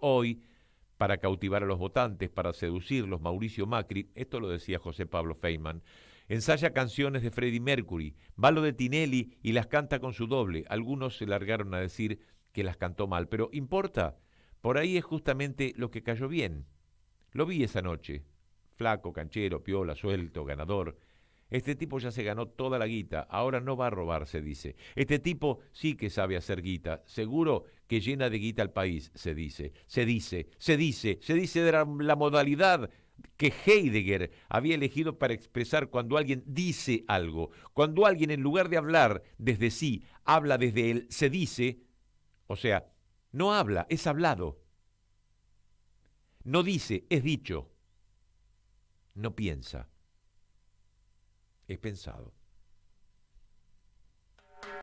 hoy para cautivar a los votantes, para seducirlos. Mauricio Macri, esto lo decía José Pablo Feynman, ensaya canciones de Freddie Mercury, va de Tinelli y las canta con su doble. Algunos se largaron a decir que las cantó mal, pero importa, por ahí es justamente lo que cayó bien. Lo vi esa noche, flaco, canchero, piola, suelto, ganador, este tipo ya se ganó toda la guita, ahora no va a robar, se dice. Este tipo sí que sabe hacer guita, seguro que llena de guita al país, se dice. Se dice, se dice, se dice de la modalidad que Heidegger había elegido para expresar cuando alguien dice algo, cuando alguien en lugar de hablar desde sí, habla desde él, se dice, o sea, no habla, es hablado. No dice, es dicho. No piensa he pensado